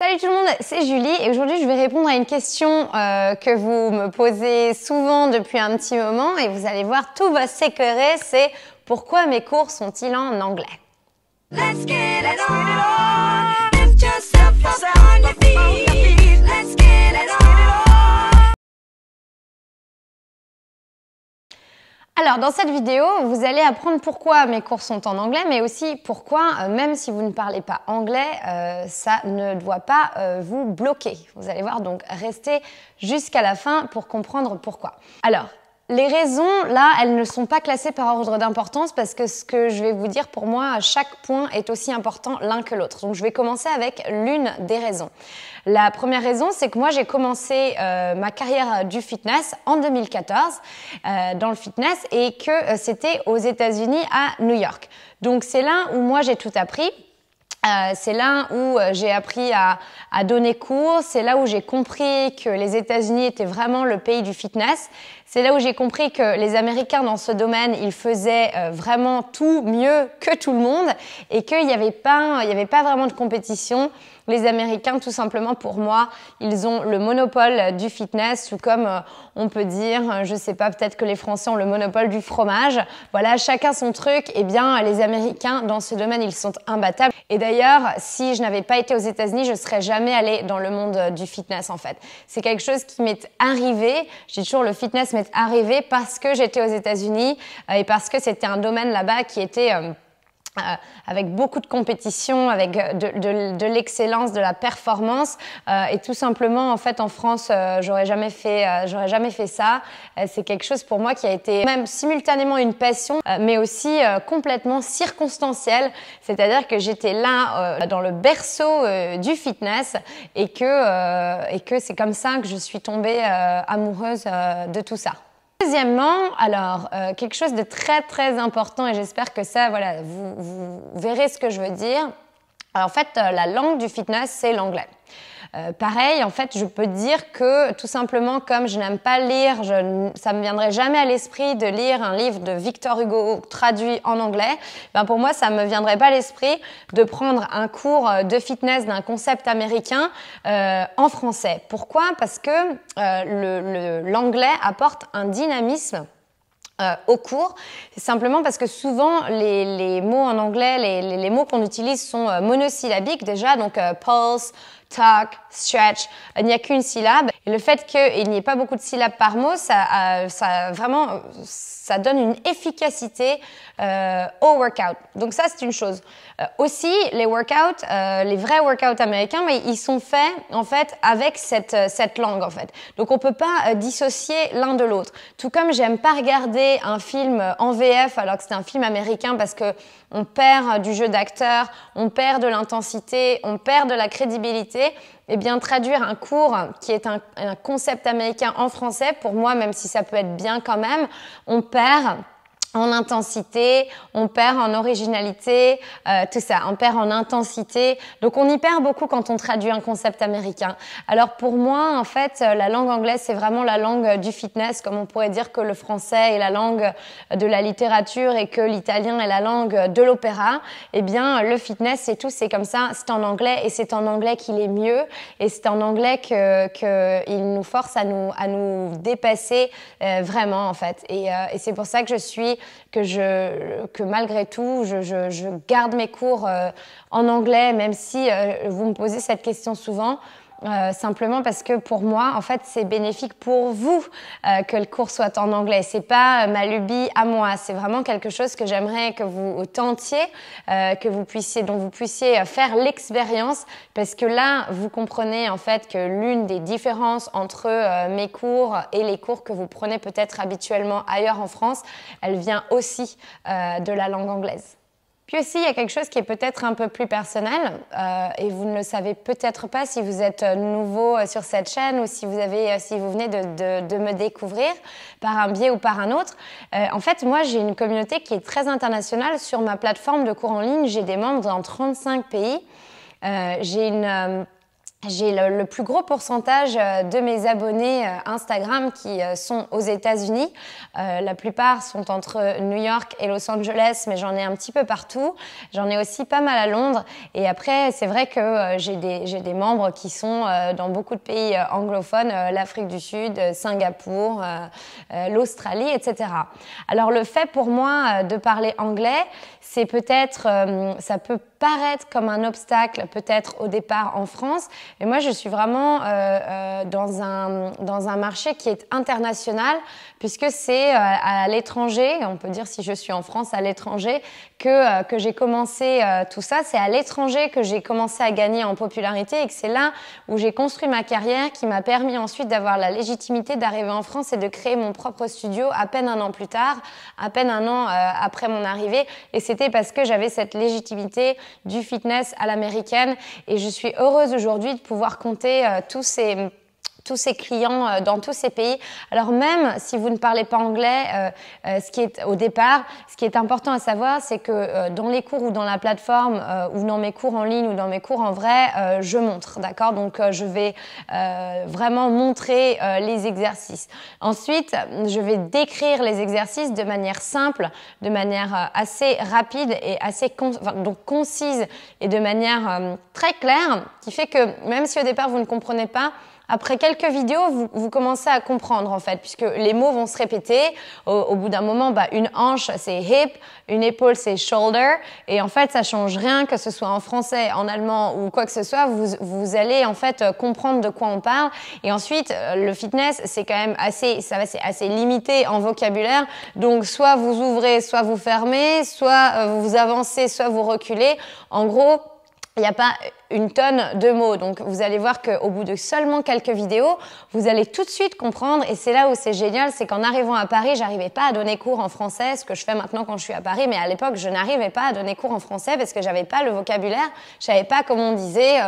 Salut tout le monde, c'est Julie et aujourd'hui je vais répondre à une question euh, que vous me posez souvent depuis un petit moment et vous allez voir tout va s'écœurer, c'est pourquoi mes cours sont-ils en anglais Alors dans cette vidéo, vous allez apprendre pourquoi mes cours sont en anglais, mais aussi pourquoi, euh, même si vous ne parlez pas anglais, euh, ça ne doit pas euh, vous bloquer. Vous allez voir, donc restez jusqu'à la fin pour comprendre pourquoi. Alors, les raisons, là, elles ne sont pas classées par ordre d'importance parce que ce que je vais vous dire, pour moi, chaque point est aussi important l'un que l'autre. Donc je vais commencer avec l'une des raisons. La première raison, c'est que moi, j'ai commencé euh, ma carrière du fitness en 2014 euh, dans le fitness et que euh, c'était aux États-Unis à New York. Donc c'est là où moi, j'ai tout appris. c'est là où j'ai appris à, à, donner cours, c'est là où j'ai compris que les États-Unis étaient vraiment le pays du fitness, c'est là où j'ai compris que les Américains dans ce domaine, ils faisaient euh, vraiment tout mieux que tout le monde et qu'il n'y avait, pas, avait pas vraiment de compétition. Les Américains, tout simplement pour moi, ils ont le monopole du fitness, ou comme euh, on peut dire, euh, je sais pas, peut-être que les Français ont le monopole du fromage. Voilà, chacun son truc. Eh bien, les Américains, dans ce domaine, ils sont imbattables. Et d'ailleurs, si je n'avais pas été aux États-Unis, je serais jamais allée dans le monde du fitness, en fait. C'est quelque chose qui m'est arrivé. J'ai toujours le fitness arrivé parce que j'étais aux États-Unis euh, et parce que c'était un domaine là-bas qui était euh, euh, avec beaucoup de compétition, avec euh, de, de, de l'excellence, de la performance, euh, et tout simplement en fait en France, euh, j'aurais jamais fait, j'aurais jamais fait ça. c'est quelque chose pour moi qui a été même simultanément une passion, mais aussi complètement circonstancielle. C'est-à-dire que j'étais là dans le berceau du fitness et que et que c'est comme ça que je suis tombée amoureuse de tout ça. Deuxièmement, alors, euh, quelque chose de très très important, et j'espère que ça, voilà, vous, verrez ce que je veux dire. en fait, euh, la langue du fitness, c'est l'anglais. Euh, pareil, en fait, je peux dire que tout simplement, comme je n'aime pas lire, je, ça me viendrait jamais à l'esprit de lire un livre de Victor Hugo traduit en anglais. Ben pour moi, ça me viendrait pas à l'esprit de prendre un cours euh, de fitness d'un concept américain euh, en français. Pourquoi Parce que l'anglais apporte un dynamisme. au cours, simplement parce que souvent les, mots en anglais, les mots qu'on utilise sont monosyllabiques déjà, donc pulse, talk, stretch. Il n'y a qu'une syllabe. Et le fait qu'il n'y ait pas beaucoup de syllabes par mot, ça, euh, ça vraiment, ça donne une efficacité euh, au workout. Donc ça, c'est une chose. Euh, aussi, les workouts, les vrais workouts américains, mais ils sont faits en fait avec cette cette langue en fait. Donc on peut pas dissocier l'un de l'autre. Tout comme j'aime pas regarder un film en VF alors que c'est un film américain parce que on perd du jeu d'acteur, on perd de l'intensité, on perd de la crédibilité. Eh bien, traduire un cours qui est un, un concept américain en français, pour moi, même si ça peut être bien quand même, on perd en intensité, on perd en originalité, euh, tout ça, on perd en intensité. Donc on y perd beaucoup quand on traduit un concept américain. Alors pour moi, en fait, euh, la langue anglaise, c'est vraiment la langue euh, du fitness, comme on pourrait dire que le français est la langue de la littérature et que l'italien est la langue de l'opéra. Eh bien, le fitness, c'est tout, c'est comme ça, c'est en anglais et c'est en anglais qu'il est mieux et c'est en anglais que qu'il nous force à nous, à nous dépasser vraiment, en fait. et c'est pour ça que je suis que, je, que malgré tout, je, je garde mes cours euh, en anglais, même si euh, vous me posez cette question souvent. Euh, simplement parce que pour moi, en fait, c'est bénéfique pour vous euh, que le cours soit en anglais. C'est pas euh, ma lubie à moi. C'est vraiment quelque chose que j'aimerais que vous tentiez, que vous puissiez, dont vous puissiez faire l'expérience, parce que là, vous comprenez en fait que l'une des différences entre mes cours et les cours que vous prenez peut-être habituellement ailleurs en France, elle vient aussi de la langue anglaise. Puis aussi, il y a quelque chose qui est peut-être un peu plus personnel euh, et vous ne le savez peut-être pas si vous êtes euh, nouveau euh, sur cette chaîne ou si vous, avez, euh, si vous venez de, me découvrir par un biais ou par un autre. en fait, moi, j'ai une communauté qui est très internationale. Sur ma plateforme de cours en ligne, j'ai des membres dans 35 pays. j'ai une j'ai le, plus gros pourcentage euh, de mes abonnés euh, Instagram qui euh, sont aux États-Unis. la plupart sont entre New York et Los Angeles, mais j'en ai un petit peu partout. J'en ai aussi pas mal à Londres. Et après, c'est vrai que j'ai des, des, membres qui sont dans beaucoup de pays anglophones, l'Afrique du Sud, Singapour, l'Australie, etc. Alors le fait pour moi de parler anglais, c'est peut-être, ça peut paraître comme un obstacle peut-être au départ en France. Et moi, je suis vraiment euh, euh, dans, un, dans un marché qui est international, puisque c'est euh, à l'étranger, on peut dire si je suis en France, à l'étranger, que, euh, que j'ai commencé tout ça. C'est à l'étranger que j'ai commencé à gagner en popularité et que c'est là où j'ai construit ma carrière qui m'a permis ensuite d'avoir la légitimité d'arriver en France et de créer mon propre studio à peine un an plus tard, à peine un an après mon arrivée. Et c'était parce que j'avais cette légitimité du fitness à l'américaine. Et je suis heureuse aujourd'hui de pouvoir compter euh, tous ces tous ces clients euh, dans tous ces pays. Alors même si vous ne parlez pas anglais, euh, euh, ce qui est au départ, ce qui est important à savoir, c'est que dans les cours ou dans la plateforme ou dans mes cours en ligne ou dans mes cours en vrai, je montre, d'accord Donc je vais vraiment montrer les exercices. Ensuite, je vais décrire les exercices de manière simple, de manière assez rapide et assez donc concise et de manière très claire, qui fait que même si au départ vous ne comprenez pas, après quelques vidéos, vous, commencez à comprendre en fait, puisque les mots vont se répéter. Au, bout d'un moment, bah, une hanche c'est hip, une épaule c'est shoulder, et en fait ça change rien que ce soit en français, en allemand ou quoi que ce soit. Vous, vous allez en fait euh, comprendre de quoi on parle. Et ensuite, euh, le fitness c'est quand même assez, ça c'est assez limité en vocabulaire. Donc soit vous ouvrez, soit vous fermez, soit euh, vous avancez, soit vous reculez. En gros, il n'y a pas une tonne de mots. Donc vous allez voir qu'au bout de seulement quelques vidéos, vous allez tout de suite comprendre. Et c'est là où c'est génial, c'est qu'en arrivant à Paris, j'arrivais pas à donner cours en français, ce que je fais maintenant quand je suis à Paris. Mais à l'époque, je n'arrivais pas à donner cours en français parce que j'avais pas le vocabulaire, je savais pas comme on disait euh,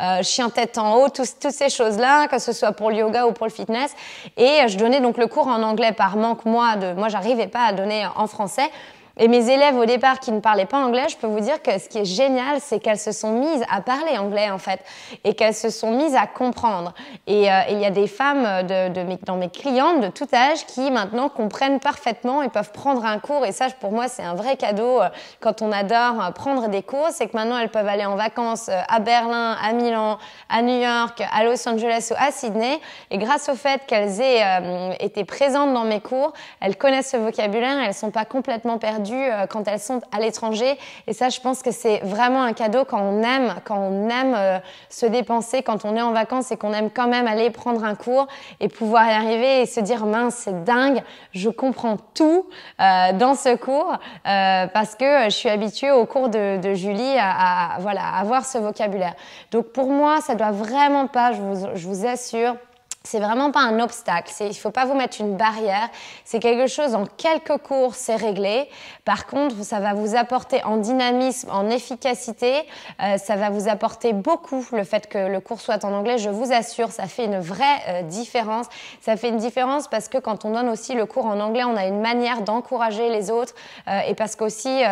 euh, chien tête en haut, toutes ces choses-là, que ce soit pour le yoga ou pour le fitness. Et euh, je donnais donc le cours en anglais par manque moi de, moi j'arrivais pas à donner en français. Et mes élèves au départ qui ne parlaient pas anglais, je peux vous dire que ce qui est génial, c'est qu'elles se sont mises à parler anglais en fait, et qu'elles se sont mises à comprendre. Et, euh, il y a des femmes euh, de, dans mes clientes de tout âge qui maintenant comprennent parfaitement et peuvent prendre un cours. Et ça, pour moi, c'est un vrai cadeau euh, quand on adore prendre des cours, c'est que maintenant elles peuvent aller en vacances à Berlin, à Milan, à New York, à Los Angeles ou à Sydney. Et grâce au fait qu'elles aient été présentes dans mes cours, elles connaissent ce vocabulaire, elles ne sont pas complètement perdues euh, quand elles sont à l'étranger. Et ça, je pense que c'est vraiment un cadeau quand on aime, quand on aime euh, se dépenser, quand on est en vacances et qu'on aime quand même aller prendre un cours et pouvoir y arriver et se dire mince, c'est dingue, je comprends tout euh, dans ce cours parce que je suis habituée au cours de, Julie à, voilà, avoir ce vocabulaire. Donc pour moi, ça doit vraiment pas, je vous, je vous assure, c'est vraiment pas un obstacle. Il ne faut pas vous mettre une barrière. C'est quelque chose en quelques cours, c'est réglé. Par contre, ça va vous apporter en dynamisme, en efficacité. Euh, ça va vous apporter beaucoup le fait que le cours soit en anglais. Je vous assure, ça fait une vraie euh, différence. Ça fait une différence parce que quand on donne aussi le cours en anglais, on a une manière d'encourager les autres euh, et parce qu'aussi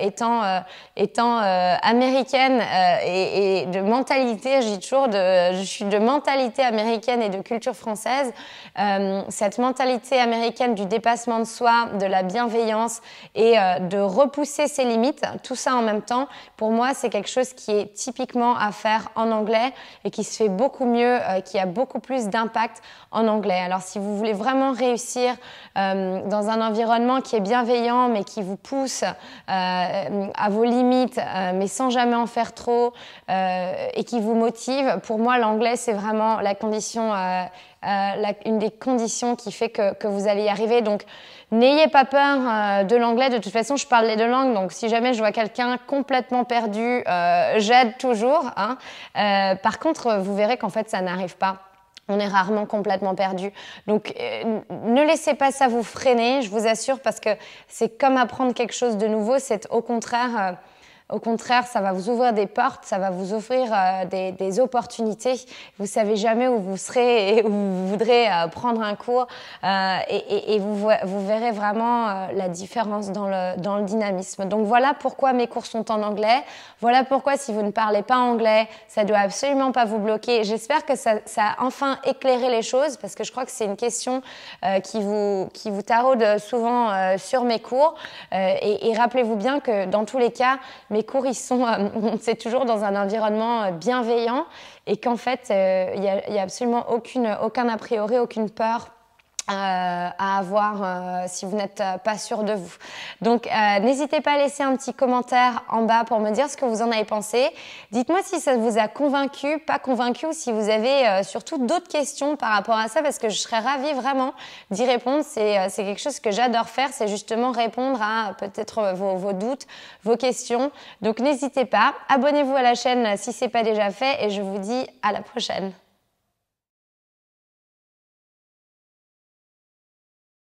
étant étant américaine et, de mentalité, je dis toujours, de, je suis de mentalité américaine et de culture française, euh, cette mentalité américaine du dépassement de soi, de la bienveillance et euh, de repousser ses limites, tout ça en même temps, pour moi, c'est quelque chose qui est typiquement à faire en anglais et qui se fait beaucoup mieux, euh, qui a beaucoup plus d'impact en anglais. Alors, si vous voulez vraiment réussir dans un environnement qui est bienveillant, mais qui vous pousse à vos limites, mais sans jamais en faire trop, et qui vous motive, pour moi, l'anglais, c'est vraiment la condition euh, une des conditions qui fait que, vous allez y arriver. Donc, n'ayez pas peur euh, de l'anglais. De toute façon, je parle les deux langues. Donc, si jamais je vois quelqu'un complètement perdu, euh, j'aide toujours. Hein. par contre, vous verrez qu'en fait, ça n'arrive pas on est rarement complètement perdu. Donc ne laissez pas ça vous freiner, je vous assure, parce que c'est comme apprendre quelque chose de nouveau, c'est au contraire... Au contraire, ça va vous ouvrir des portes, ça va vous offrir euh, des, opportunités. Vous savez jamais où vous serez et où vous voudrez euh, prendre un cours euh, et, vous, verrez vraiment la différence dans le, dynamisme. Donc voilà pourquoi mes cours sont en anglais. Voilà pourquoi si vous ne parlez pas anglais, ça doit absolument pas vous bloquer. J'espère que ça, a enfin éclairé les choses parce que je crois que c'est une question qui, vous, taraude souvent sur mes cours. et, rappelez-vous bien que dans tous les cas, les cours, euh, c'est toujours dans un environnement euh, bienveillant et qu'en fait, euh, il n'y a, a, absolument aucune, aucun a priori, aucune peur euh, à avoir euh, si vous n'êtes euh, pas sûr de vous. Donc n'hésitez pas à laisser un petit commentaire en bas pour me dire ce que vous en avez pensé. Dites-moi si ça vous a convaincu, pas convaincu ou si vous avez surtout d'autres questions par rapport à ça parce que je serais ravie vraiment d'y répondre. C'est quelque chose que j'adore faire, c'est justement répondre à peut-être vos, vos, doutes, vos questions. Donc n'hésitez pas, abonnez-vous à la chaîne si ce n'est pas déjà fait et je vous dis à la prochaine.